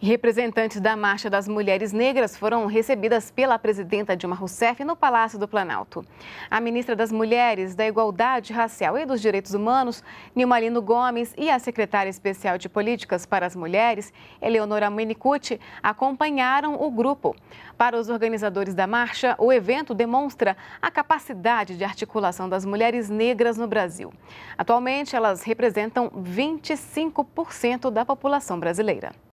Representantes da Marcha das Mulheres Negras foram recebidas pela presidenta Dilma Rousseff no Palácio do Planalto. A ministra das Mulheres, da Igualdade Racial e dos Direitos Humanos, Nilmalino Gomes, e a secretária especial de Políticas para as Mulheres, Eleonora Menicucci, acompanharam o grupo. Para os organizadores da marcha, o evento demonstra a capacidade de articulação das mulheres negras no Brasil. Atualmente, elas representam 25% da população brasileira.